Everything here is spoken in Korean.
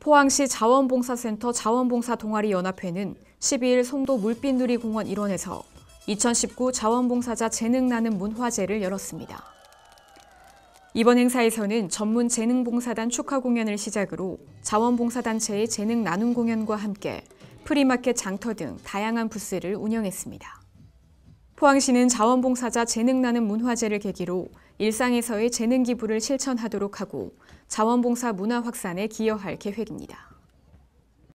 포항시 자원봉사센터 자원봉사 동아리 연합회는 12일 송도 물빛누리공원 일원에서 2019 자원봉사자 재능 나는 문화제를 열었습니다. 이번 행사에서는 전문 재능봉사단 축하 공연을 시작으로 자원봉사단체의 재능 나눔 공연과 함께 프리마켓 장터 등 다양한 부스를 운영했습니다. 포항시는 자원봉사자 재능나는 문화제를 계기로 일상에서의 재능 기부를 실천하도록 하고 자원봉사 문화 확산에 기여할 계획입니다.